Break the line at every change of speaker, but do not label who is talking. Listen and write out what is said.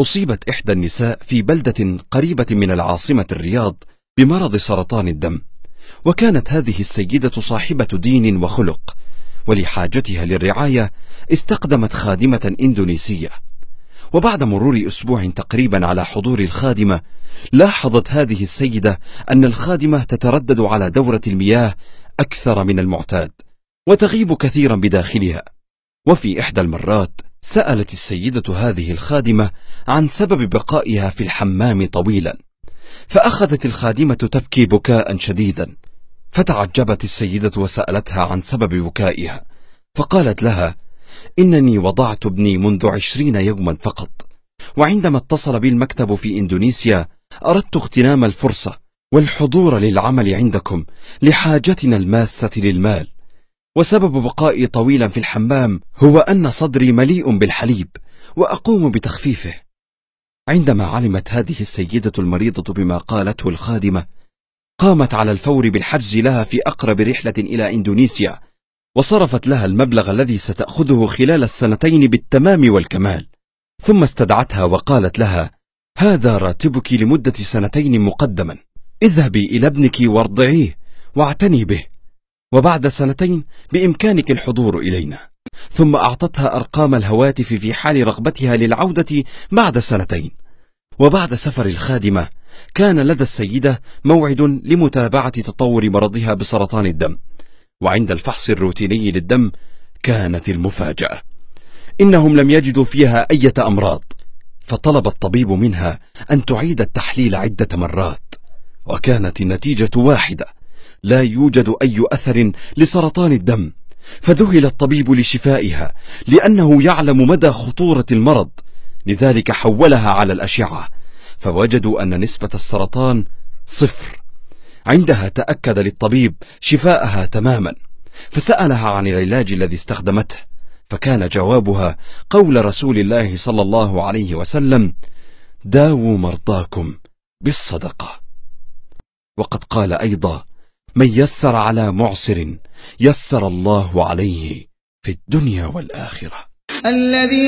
أصيبت إحدى النساء في بلدة قريبة من العاصمة الرياض بمرض سرطان الدم وكانت هذه السيدة صاحبة دين وخلق ولحاجتها للرعاية استقدمت خادمة إندونيسية وبعد مرور أسبوع تقريبا على حضور الخادمة لاحظت هذه السيدة أن الخادمة تتردد على دورة المياه أكثر من المعتاد وتغيب كثيرا بداخلها وفي إحدى المرات سألت السيدة هذه الخادمة عن سبب بقائها في الحمام طويلا فأخذت الخادمة تبكي بكاء شديدا فتعجبت السيدة وسألتها عن سبب بكائها فقالت لها إنني وضعت ابني منذ عشرين يوما فقط وعندما اتصل بي المكتب في إندونيسيا أردت اغتنام الفرصة والحضور للعمل عندكم لحاجتنا الماسة للمال وسبب بقائي طويلا في الحمام هو أن صدري مليء بالحليب وأقوم بتخفيفه عندما علمت هذه السيدة المريضة بما قالته الخادمة قامت على الفور بالحجز لها في أقرب رحلة إلى إندونيسيا وصرفت لها المبلغ الذي ستأخذه خلال السنتين بالتمام والكمال ثم استدعتها وقالت لها هذا راتبك لمدة سنتين مقدما اذهبي إلى ابنك وارضعيه واعتني به وبعد سنتين بإمكانك الحضور إلينا ثم أعطتها أرقام الهواتف في حال رغبتها للعودة بعد سنتين وبعد سفر الخادمة كان لدى السيدة موعد لمتابعة تطور مرضها بسرطان الدم وعند الفحص الروتيني للدم كانت المفاجأة إنهم لم يجدوا فيها أي أمراض فطلب الطبيب منها أن تعيد التحليل عدة مرات وكانت النتيجة واحدة لا يوجد أي أثر لسرطان الدم فذهل الطبيب لشفائها لأنه يعلم مدى خطورة المرض لذلك حولها على الأشعة فوجدوا أن نسبة السرطان صفر عندها تأكد للطبيب شفاءها تماما فسألها عن العلاج الذي استخدمته فكان جوابها قول رسول الله صلى الله عليه وسلم داووا مرضاكم بالصدقة وقد قال أيضا من يسر على معسر يسر الله عليه في الدنيا والآخرة الذي